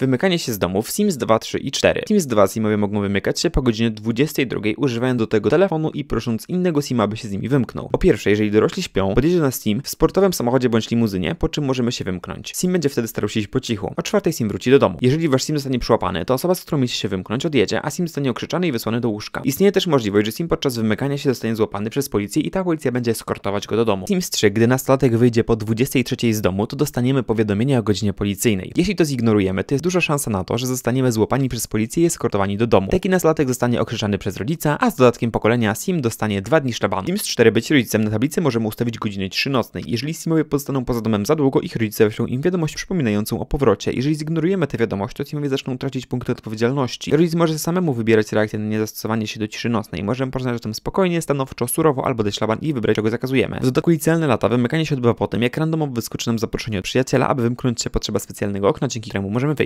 Wymykanie się z domu w Sims 2, 3 i 4. Sims 2 Simowie mogą wymykać się po godzinie 22, używając do tego telefonu i prosząc innego Sima, aby się z nimi wymknął. Po pierwsze, jeżeli dorośli śpią, podjedzie na Sim w sportowym samochodzie bądź limuzynie, po czym możemy się wymknąć. Sim będzie wtedy starał się iść po cichu. O czwartej Sim wróci do domu. Jeżeli wasz Sim zostanie przyłapany, to osoba, z którą mieliście się wymknąć, odjedzie, a Sim zostanie okrzyczany i wysłany do łóżka. Istnieje też możliwość, że Sim podczas wymykania się zostanie złapany przez policję i ta policja będzie eskortować go do domu. Sims 3, gdy nastolatek wyjdzie po 23 z domu, to dostaniemy powiadomienie o godzinie policyjnej. Jeśli to zignorujemy, to jest duża szansa na to, że zostaniemy złapani przez policję i eskortowani do domu. Taki nastolatek zostanie okrzyczany przez rodzica, a z dodatkiem pokolenia Sim dostanie 2 dni szabanu. Sims 4 być rodzicem na tablicy możemy ustawić godziny 3 nocnej. Jeżeli Simowie pozostaną poza domem za długo, ich rodzice wyślą im wiadomość przypominającą o powrocie. Jeżeli zignorujemy tę wiadomość, to Simowie zaczną tracić punkty odpowiedzialności. Rodzic może samemu wybierać reakcję na niezastosowanie się do ciszy nocnej. Możemy poznać o tym spokojnie, stanowczo, surowo albo dać szlaban i wybrać, czego zakazujemy. W dodatku licealne lata wymykanie się odbywa po tym, jak randomowo wyskoczy nam zaproszenie od przyjaciela, aby wymknąć się potrzeba specjalnego okna, dzięki któremu możemy wyjść.